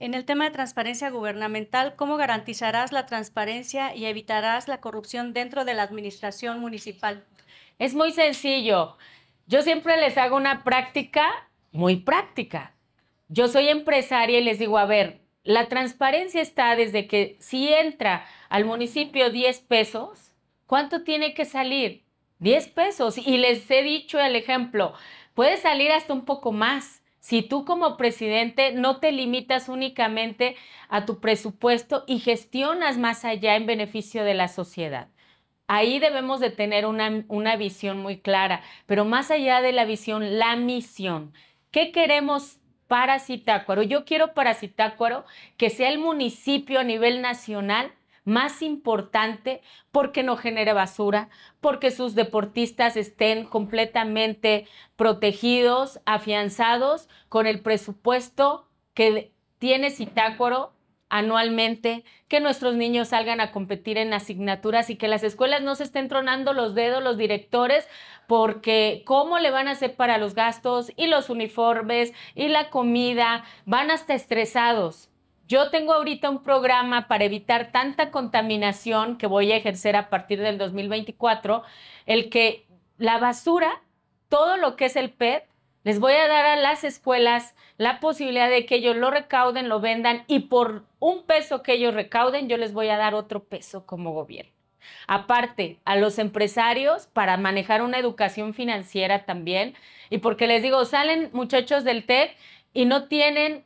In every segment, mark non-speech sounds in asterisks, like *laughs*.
En el tema de transparencia gubernamental, ¿cómo garantizarás la transparencia y evitarás la corrupción dentro de la administración municipal? Es muy sencillo. Yo siempre les hago una práctica muy práctica. Yo soy empresaria y les digo, a ver, la transparencia está desde que si entra al municipio 10 pesos, ¿cuánto tiene que salir? 10 pesos. Y les he dicho el ejemplo, puede salir hasta un poco más. Si tú como presidente no te limitas únicamente a tu presupuesto y gestionas más allá en beneficio de la sociedad. Ahí debemos de tener una, una visión muy clara, pero más allá de la visión, la misión. ¿Qué queremos para Citácuaro? Yo quiero para Citácuaro que sea el municipio a nivel nacional más importante porque no genere basura, porque sus deportistas estén completamente protegidos, afianzados con el presupuesto que tiene Citácuaro anualmente, que nuestros niños salgan a competir en asignaturas y que las escuelas no se estén tronando los dedos los directores, porque cómo le van a hacer para los gastos y los uniformes y la comida, van hasta estresados. Yo tengo ahorita un programa para evitar tanta contaminación que voy a ejercer a partir del 2024, el que la basura, todo lo que es el PET, les voy a dar a las escuelas la posibilidad de que ellos lo recauden, lo vendan y por un peso que ellos recauden, yo les voy a dar otro peso como gobierno. Aparte, a los empresarios para manejar una educación financiera también. Y porque les digo, salen muchachos del TED y no tienen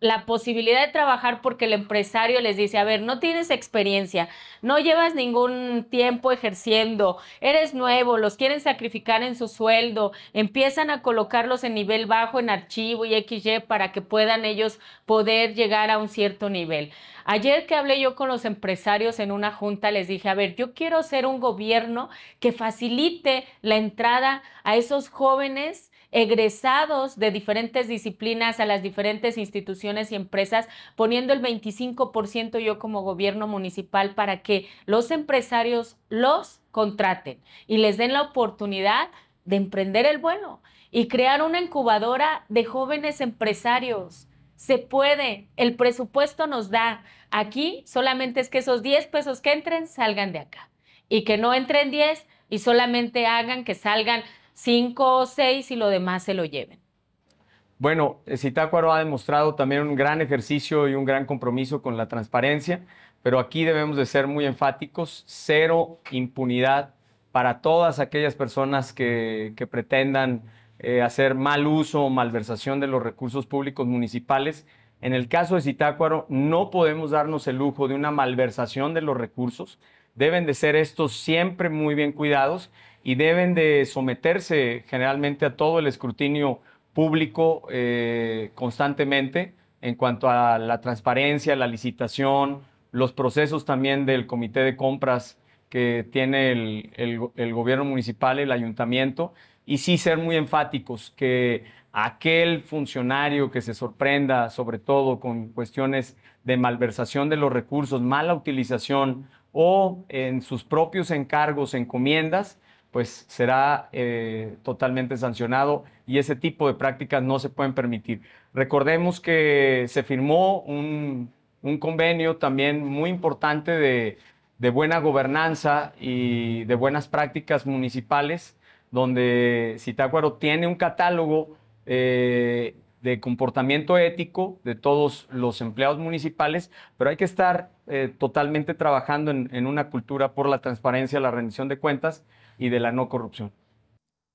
la posibilidad de trabajar porque el empresario les dice, a ver, no tienes experiencia, no llevas ningún tiempo ejerciendo, eres nuevo, los quieren sacrificar en su sueldo, empiezan a colocarlos en nivel bajo, en archivo y XY para que puedan ellos poder llegar a un cierto nivel. Ayer que hablé yo con los empresarios en una junta, les dije, a ver, yo quiero ser un gobierno que facilite la entrada a esos jóvenes egresados de diferentes disciplinas a las diferentes instituciones y empresas, poniendo el 25% yo como gobierno municipal para que los empresarios los contraten y les den la oportunidad de emprender el bueno y crear una incubadora de jóvenes empresarios. Se puede, el presupuesto nos da. Aquí solamente es que esos 10 pesos que entren salgan de acá y que no entren 10 y solamente hagan que salgan cinco o seis y lo demás se lo lleven. Bueno, Citácuaro eh, ha demostrado también un gran ejercicio y un gran compromiso con la transparencia, pero aquí debemos de ser muy enfáticos, cero impunidad para todas aquellas personas que, pretendan eh, hacer mal uso o malversación de los recursos públicos municipales. En el caso de Citácuaro, no podemos darnos el lujo de una malversación de los recursos. Deben de ser estos siempre muy bien cuidados y deben de someterse generalmente a todo el escrutinio público eh, constantemente en cuanto a la transparencia, la licitación, los procesos también del comité de compras que tiene el, el gobierno municipal, el ayuntamiento, y sí ser muy enfáticos que aquel funcionario que se sorprenda, sobre todo con cuestiones de malversación de los recursos, mala utilización o en sus propios encargos, encomiendas, pues será eh, totalmente sancionado y ese tipo de prácticas no se pueden permitir. Recordemos que se firmó un, convenio también muy importante de, buena gobernanza y de buenas prácticas municipales, donde Citácuaro tiene un catálogo eh, de comportamiento ético de todos los empleados municipales, pero hay que estar eh, totalmente trabajando en una cultura por la transparencia, la rendición de cuentas y de la no corrupción.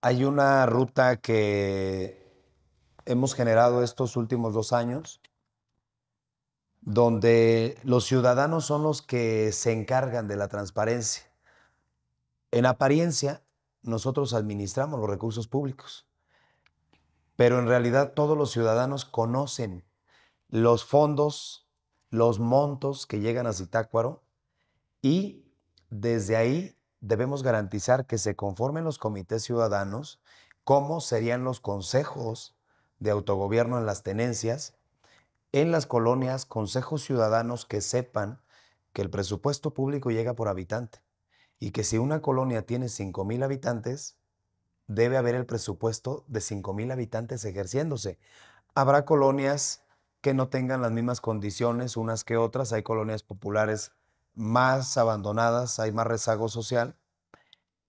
Hay una ruta que hemos generado estos últimos dos años, donde los ciudadanos son los que se encargan de la transparencia. En apariencia, nosotros administramos los recursos públicos, pero en realidad todos los ciudadanos conocen los fondos, los montos que llegan a Zitácuaro y desde ahí debemos garantizar que se conformen los comités ciudadanos, cómo serían los consejos de autogobierno en las tenencias, en las colonias, consejos ciudadanos que sepan que el presupuesto público llega por habitante y que si una colonia tiene 5.000 habitantes, debe haber el presupuesto de 5.000 habitantes ejerciéndose. Habrá colonias que no tengan las mismas condiciones unas que otras, hay colonias populares más abandonadas, hay más rezago social.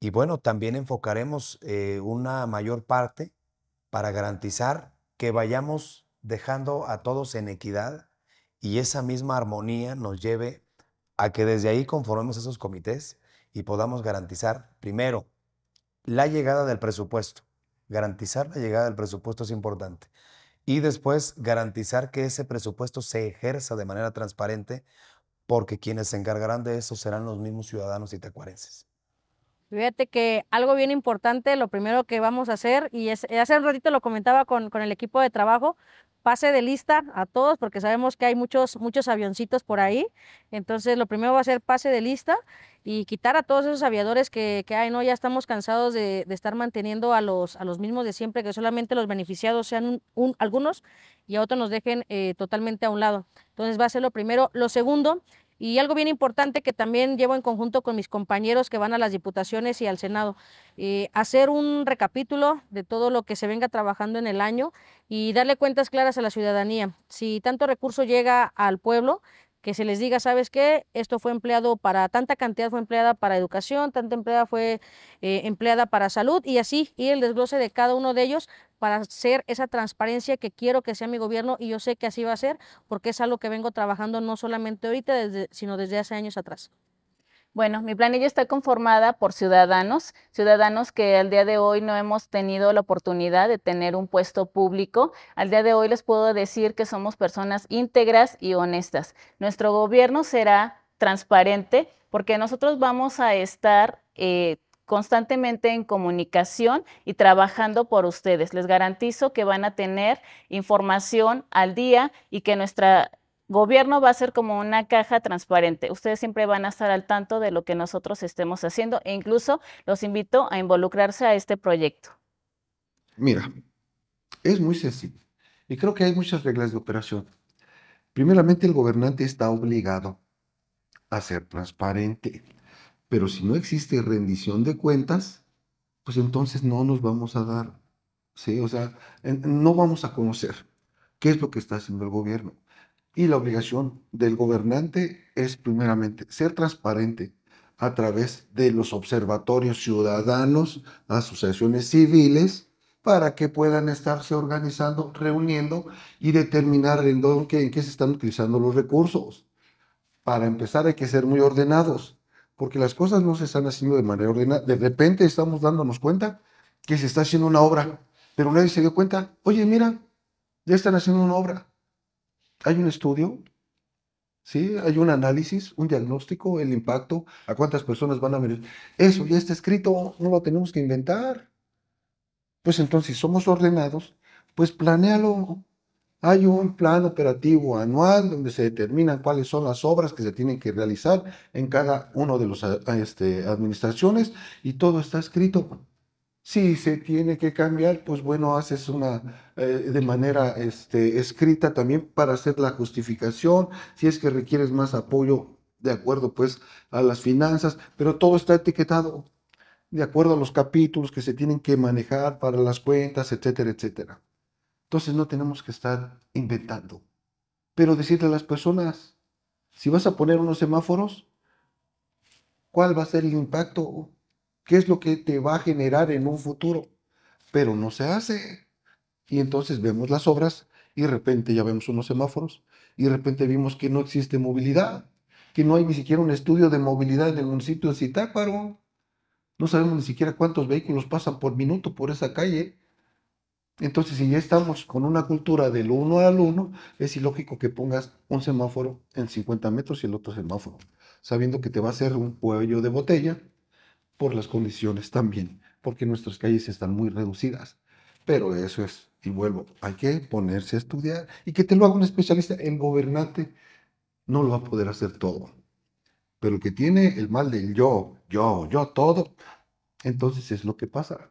Y bueno, también enfocaremos eh, una mayor parte para garantizar que vayamos dejando a todos en equidad y esa misma armonía nos lleve a que desde ahí conformemos esos comités y podamos garantizar, primero, la llegada del presupuesto. Garantizar la llegada del presupuesto es importante. Y después, garantizar que ese presupuesto se ejerza de manera transparente porque quienes se encargarán de eso serán los mismos ciudadanos itacuarenses. Fíjate que algo bien importante, lo primero que vamos a hacer, y es, eh, hace un ratito lo comentaba con, con, el equipo de trabajo, pase de lista a todos, porque sabemos que hay muchos, muchos avioncitos por ahí. Entonces, lo primero va a ser pase de lista y quitar a todos esos aviadores que, que hay, ¿no? Ya estamos cansados de, de, estar manteniendo a los, a los mismos de siempre, que solamente los beneficiados sean un, algunos y a otros nos dejen eh, totalmente a un lado. Entonces, va a ser lo primero. Lo segundo y algo bien importante que también llevo en conjunto con mis compañeros que van a las diputaciones y al Senado, eh, hacer un recapítulo de todo lo que se venga trabajando en el año y darle cuentas claras a la ciudadanía. Si tanto recurso llega al pueblo, que se les diga, ¿sabes qué? Esto fue empleado para, tanta cantidad fue empleada para educación, tanta empleada fue eh, empleada para salud y así ir el desglose de cada uno de ellos para hacer esa transparencia que quiero que sea mi gobierno y yo sé que así va a ser porque es algo que vengo trabajando no solamente ahorita, desde, sino desde hace años atrás. Bueno, mi planilla está conformada por ciudadanos, ciudadanos que al día de hoy no hemos tenido la oportunidad de tener un puesto público. Al día de hoy les puedo decir que somos personas íntegras y honestas. Nuestro gobierno será transparente porque nosotros vamos a estar eh, constantemente en comunicación y trabajando por ustedes. Les garantizo que van a tener información al día y que nuestra gobierno va a ser como una caja transparente. Ustedes siempre van a estar al tanto de lo que nosotros estemos haciendo e incluso los invito a involucrarse a este proyecto. Mira, es muy sencillo y creo que hay muchas reglas de operación. Primeramente, el gobernante está obligado a ser transparente, pero si no existe rendición de cuentas, pues entonces no nos vamos a dar, ¿sí? O sea, no vamos a conocer qué es lo que está haciendo el gobierno y la obligación del gobernante es primeramente ser transparente a través de los observatorios ciudadanos, asociaciones civiles, para que puedan estarse organizando, reuniendo y determinar en, dónde, en qué se están utilizando los recursos. Para empezar hay que ser muy ordenados, porque las cosas no se están haciendo de manera ordenada. De repente estamos dándonos cuenta que se está haciendo una obra, pero nadie se dio cuenta, oye, mira, ya están haciendo una obra hay un estudio, ¿sí? Hay un análisis, un diagnóstico, el impacto, a cuántas personas van a venir. Eso ya está escrito, no lo tenemos que inventar. Pues entonces, si somos ordenados, pues planéalo. Hay un plan operativo anual donde se determinan cuáles son las obras que se tienen que realizar en cada una de las este, administraciones y todo está escrito. Si se tiene que cambiar, pues bueno, haces una eh, de manera este, escrita también para hacer la justificación, si es que requieres más apoyo, de acuerdo pues a las finanzas, pero todo está etiquetado de acuerdo a los capítulos que se tienen que manejar para las cuentas, etcétera, etcétera. Entonces no tenemos que estar inventando, pero decirle a las personas, si vas a poner unos semáforos, ¿cuál va a ser el impacto? qué es lo que te va a generar en un futuro, pero no se hace. Y entonces vemos las obras y de repente ya vemos unos semáforos y de repente vimos que no existe movilidad, que no hay ni siquiera un estudio de movilidad en un sitio de Zitácuaro. No sabemos ni siquiera cuántos vehículos pasan por minuto por esa calle. Entonces, si ya estamos con una cultura del uno al uno, es ilógico que pongas un semáforo en 50 metros y el otro semáforo, sabiendo que te va a hacer un cuello de botella por las condiciones también, porque nuestras calles están muy reducidas. Pero eso es, y vuelvo, hay que ponerse a estudiar y que te lo haga un especialista. en gobernante no lo va a poder hacer todo, pero que tiene el mal del yo, yo, yo, todo, entonces es lo que pasa.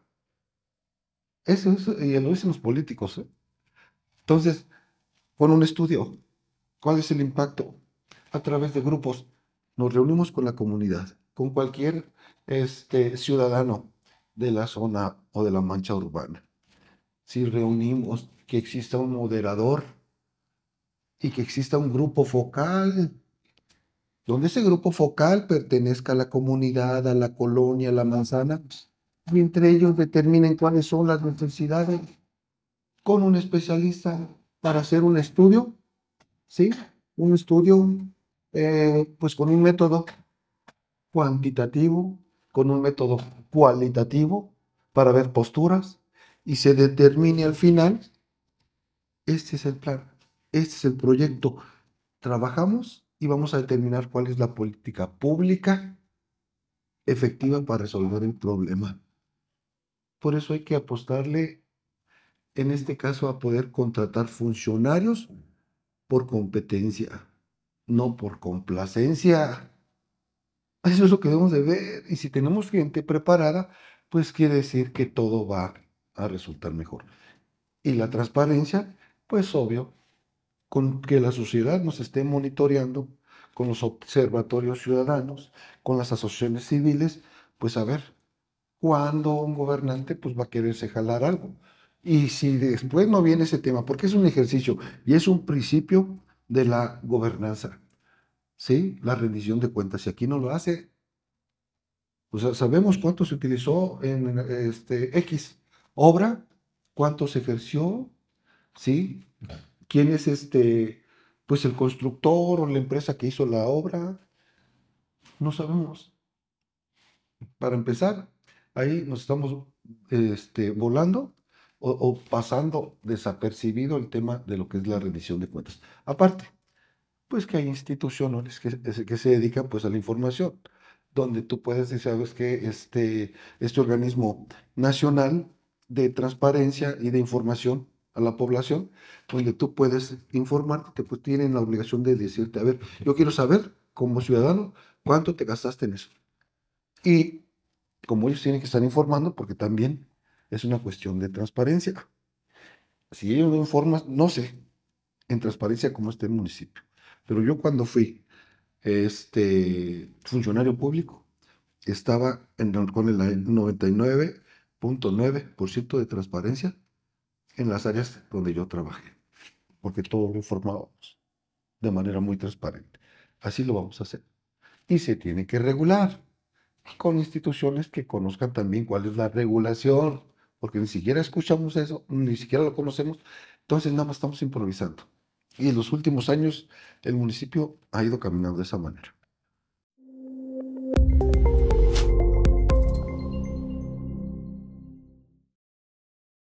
Eso es, y lo dicen los políticos. ¿eh? Entonces, con un estudio, ¿cuál es el impacto? A través de grupos, nos reunimos con la comunidad, con cualquier este, ciudadano de la zona o de la mancha urbana. Si reunimos que exista un moderador y que exista un grupo focal, donde ese grupo focal pertenezca a la comunidad, a la colonia, a la manzana, y entre ellos determinen cuáles son las necesidades con un especialista para hacer un estudio, ¿sí? Un estudio, eh, pues con un método cuantitativo, con un método cualitativo para ver posturas y se determine al final, este es el plan, este es el proyecto. Trabajamos y vamos a determinar cuál es la política pública efectiva para resolver el problema. Por eso hay que apostarle, en este caso, a poder contratar funcionarios por competencia, no por complacencia. *laughs* Eso es lo que debemos de ver. Y si tenemos gente preparada, pues quiere decir que todo va a resultar mejor. Y la transparencia, pues obvio, con que la sociedad nos esté monitoreando, con los observatorios ciudadanos, con las asociaciones civiles, pues a ver, cuándo un gobernante pues va a quererse jalar algo. Y si después no viene ese tema, porque es un ejercicio y es un principio de la gobernanza. ¿sí? la rendición de cuentas. Si aquí no lo hace, o sabemos cuánto se utilizó en este, X obra, cuánto se ejerció, ¿sí? ¿Quién es este, pues el constructor o la empresa que hizo la obra? No sabemos. Para empezar, ahí nos estamos este, volando o pasando desapercibido el tema de lo que es la rendición de cuentas. Aparte, pues que hay instituciones que, que se dedican pues a la información, donde tú puedes decir, sabes que este, este organismo nacional de transparencia y de información a la población, donde tú puedes informarte, pues tienen la obligación de decirte, a ver, yo quiero saber como ciudadano cuánto te gastaste en eso. Y como ellos tienen que estar informando, porque también es una cuestión de transparencia. Si ellos no informan, no sé en transparencia cómo está el municipio. Pero yo cuando fui este, funcionario público, estaba en, con el 99.9% de transparencia en las áreas donde yo trabajé, porque todo lo informábamos de manera muy transparente. Así lo vamos a hacer. Y se tiene que regular con instituciones que conozcan también cuál es la regulación, porque ni siquiera escuchamos eso, ni siquiera lo conocemos, entonces nada más estamos improvisando. Y en los últimos años el municipio ha ido caminando de esa manera.